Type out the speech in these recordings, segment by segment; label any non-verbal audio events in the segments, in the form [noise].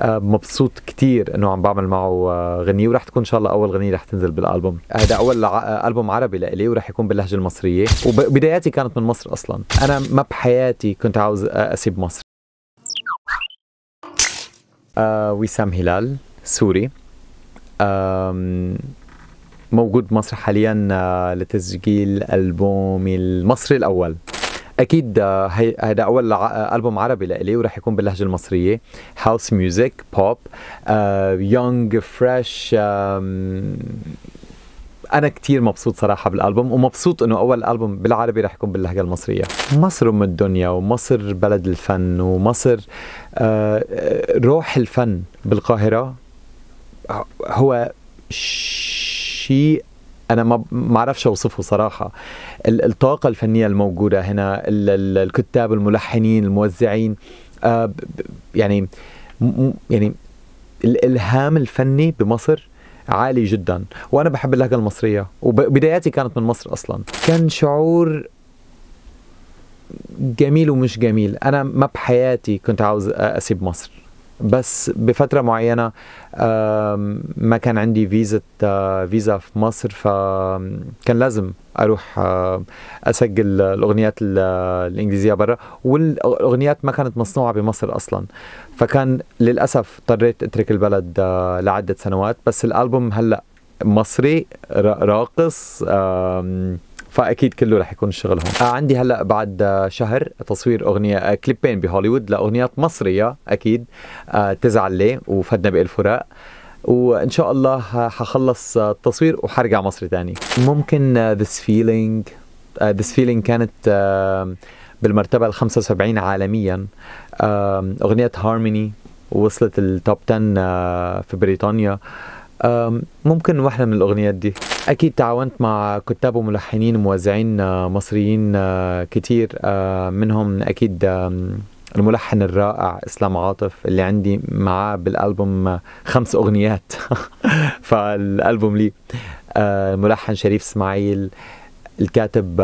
آه، مبسوط كتير انه عم بعمل معه آه، غنية ورح تكون ان شاء الله اول غنية رح تنزل بالالبوم هذا آه، اول البوم عربي لإلي ورح يكون باللهجة المصرية وبداياتي كانت من مصر اصلا انا ما بحياتي كنت عاوز اسيب مصر وسام هلال سوري موجود بمصر حاليا لتسجيل البومي المصري الاول اكيد هذا آه، اول آه، البوم عربي لإلي وراح يكون باللهجه المصريه هاوس ميوزك بوب يونغ فريش انا كثير مبسوط صراحه بالالبوم ومبسوط انه اول البوم بالعربي راح يكون باللهجه المصريه مصر ام الدنيا ومصر بلد الفن ومصر آه، روح الفن بالقاهره هو شيء انا ما اعرفش اوصفه صراحه الطاقه الفنيه الموجوده هنا الكتاب الملحنين الموزعين آه، يعني يعني الالهام الفني بمصر عالي جدا وانا بحب اللهجه المصريه وبداياتي كانت من مصر اصلا كان شعور جميل ومش جميل انا ما بحياتي كنت عاوز اسيب مصر بس بفتره معينه ما كان عندي فيزا آه، فيزا في مصر فكان لازم اروح اسجل الاغنيات آه، الانجليزيه برا والاغنيات ما كانت مصنوعه بمصر اصلا فكان للاسف اضطريت اترك البلد آه، لعده سنوات بس الالبوم هلا مصري راقص فاكيد كله رح يكون الشغل هون آه عندي هلا بعد آه، شهر تصوير اغنيه آه، كليبين بهوليوود لاغنيات مصريه اكيد آه تزعل لي وفدنا بالفراق وان شاء الله حخلص آه، التصوير وحرجع مصر تاني ممكن This Feeling This Feeling كانت بالمرتبة ال 75 عالميا أغنية هارموني وصلت التوب 10 في بريطانيا ممكن واحدة من الأغنيات دي أكيد تعاونت مع كتاب وملحنين وموزعين أه، مصريين أه، كتير أه، منهم أكيد الملحن الرائع اسلام عاطف اللي عندي معاه بالالبوم خمس اغنيات [laughs] فالالبوم لي الملحن شريف اسماعيل الكاتب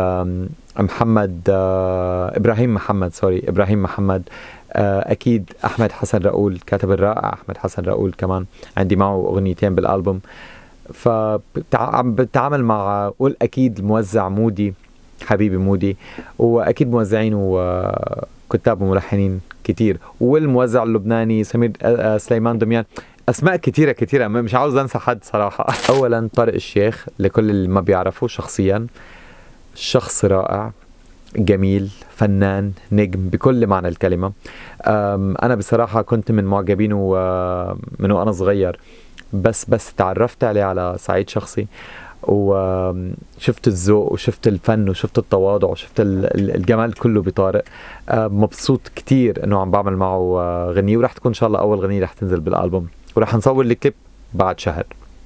محمد آه، ابراهيم محمد سوري ابراهيم محمد آه، اكيد احمد حسن راؤول كاتب الرائع احمد حسن راؤول كمان عندي معه اغنيتين بالالبوم فبتعامل مع قول اكيد الموزع مودي حبيبي مودي واكيد موزعين وكتاب آه، وملحنين كتير والموزع اللبناني سمير سليمان دميان اسماء كثيره كثيره مش عاوز انسى حد صراحه اولا طارق الشيخ لكل اللي ما بيعرفوه شخصيا شخص رائع جميل فنان نجم بكل معنى الكلمة أنا بصراحة كنت من معجبينه من وأنا صغير بس بس تعرفت عليه على صعيد شخصي وشفت الذوق وشفت الفن وشفت التواضع وشفت الجمال كله بطارق مبسوط كتير انه عم بعمل معه آه، غنية وراح تكون ان شاء الله اول غنية رح تنزل بالالبوم وراح نصور الكليب بعد شهر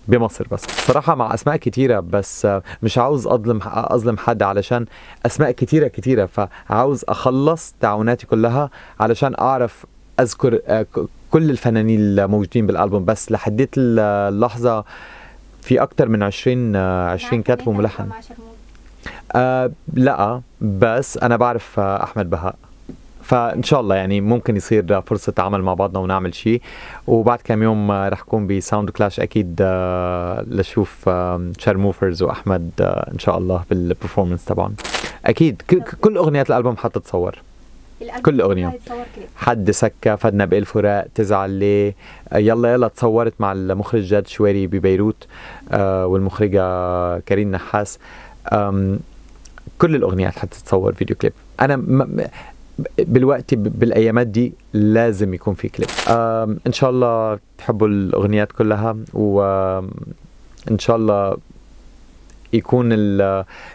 بمصر بس صراحة مع أسماء كتيرة بس مش عاوز أظلم أظلم حد علشان أسماء كتيرة كتيرة فعاوز أخلص تعاوناتي كلها علشان أعرف أذكر آه، كل الفنانين الموجودين بالألبوم بس لحديت اللحظة في أكتر من 20 20 آه، كاتب وملحن آه لا بس أنا بعرف آه، أحمد بهاء فان شاء الله يعني ممكن يصير فرصه عمل مع بعضنا ونعمل شيء وبعد كم يوم رح اكون بساوند كلاش اكيد آه، لشوف موفرز واحمد آه، ان شاء الله بالبرفورمانس تبعهم اكيد كل اغنيات الالبوم حتتصور كل اغنيه حد سكه فدنا بقل فراق تزعل ليه يلا يلا تصورت مع المخرج جاد شويري ببيروت آه، والمخرجه كريم نحاس كل الاغنيات حتتصور فيديو كليب انا بالوقت بالايامات دي لازم يكون في كليب ان شاء الله تحبوا الاغنيات كلها وان شاء الله يكون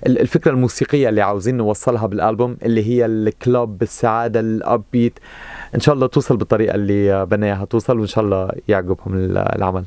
الفكرة الموسيقية اللي عاوزين نوصلها بالألبوم اللي هي الكلوب السعادة الأبيت إن شاء الله توصل بالطريقة اللي بناها توصل وإن شاء الله يعجبهم العمل